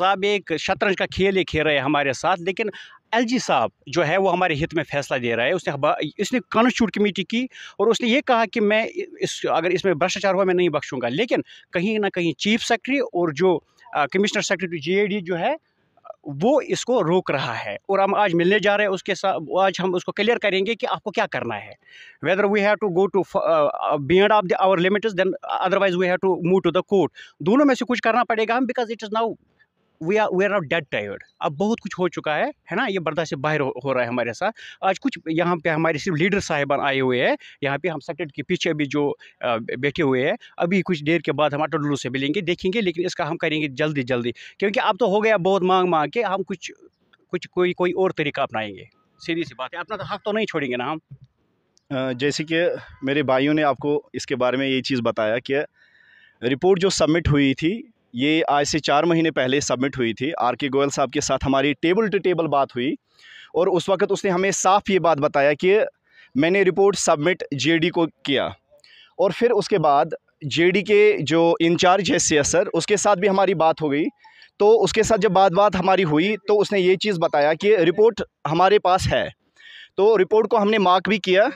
साहब एक शतरंज का खेल ये खेल रहे हैं हमारे साथ लेकिन एलजी साहब जो है वो हमारे हित में फैसला दे रहा है उसने इसने कॉन्स्टिट्यूट कमेटी की और उसने ये कहा कि मैं इस अगर इसमें भ्रष्टाचार हुआ मैं नहीं बख्शूंगा लेकिन कहीं ना कहीं चीफ सेक्रेटरी और जो कमिश्नर सेक्रेटरी डी जो है वो इसको रोक रहा है और हम आज मिलने जा रहे हैं उसके साथ आज हम उसको क्लियर करेंगे कि आपको क्या करना है whether we have to go to beyond of the our limits then otherwise we have to move to the court दोनों में से कुछ करना पड़ेगा हम because it is now we are we are not dead tired अब बहुत कुछ हो चुका है है ना ये बर्दाश्त से बाहर हो, हो रहा है हमारे साथ आज कुछ यहाँ पे हमारे सिर्फ लीडर साहिबान आए हुए हैं यहाँ पे हम सेक्रेट के पीछे अभी जो बैठे हुए हैं अभी कुछ देर के बाद हम अटोडुलू से मिलेंगे देखेंगे लेकिन इसका हम करेंगे जल्दी जल्दी क्योंकि अब तो हो गया बहुत मांग मांग के हम कुछ कुछ कोई कोई और तरीका अपनाएंगे सीधी सी बात है अपना तो हक तो नहीं छोड़ेंगे ना हम जैसे कि मेरे भाइयों ने आपको इसके बारे में ये चीज़ बताया कि रिपोर्ट जो सबमिट हुई थी ये आज से चार महीने पहले सबमिट हुई थी आर के गोयल साहब के साथ हमारी टेबल टू टेबल बात हुई और उस वक्त उसने हमें साफ ये बात बताया कि मैंने रिपोर्ट सबमिट जेडी को किया और फिर उसके बाद जेडी के जो इंचार्ज है सी सर उसके साथ भी हमारी बात हो गई तो उसके साथ जब बात बात हमारी हुई तो उसने ये चीज़ बताया कि रिपोर्ट हमारे पास है तो रिपोर्ट को हमने मार्क भी किया